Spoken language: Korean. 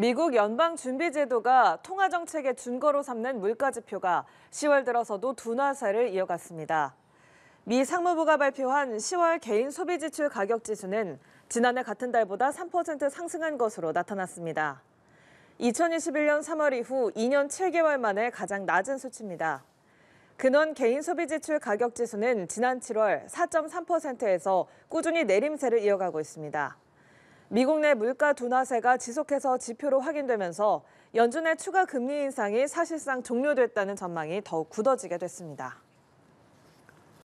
미국 연방준비제도가 통화정책의 준거로 삼는 물가지표가 10월 들어서도 둔화세를 이어갔습니다. 미 상무부가 발표한 10월 개인 소비지출 가격지수는 지난해 같은 달보다 3% 상승한 것으로 나타났습니다. 2021년 3월 이후 2년 7개월 만에 가장 낮은 수치입니다. 근원 개인 소비지출 가격지수는 지난 7월 4.3%에서 꾸준히 내림세를 이어가고 있습니다. 미국 내 물가 둔화세가 지속해서 지표로 확인되면서 연준의 추가 금리 인상이 사실상 종료됐다는 전망이 더욱 굳어지게 됐습니다.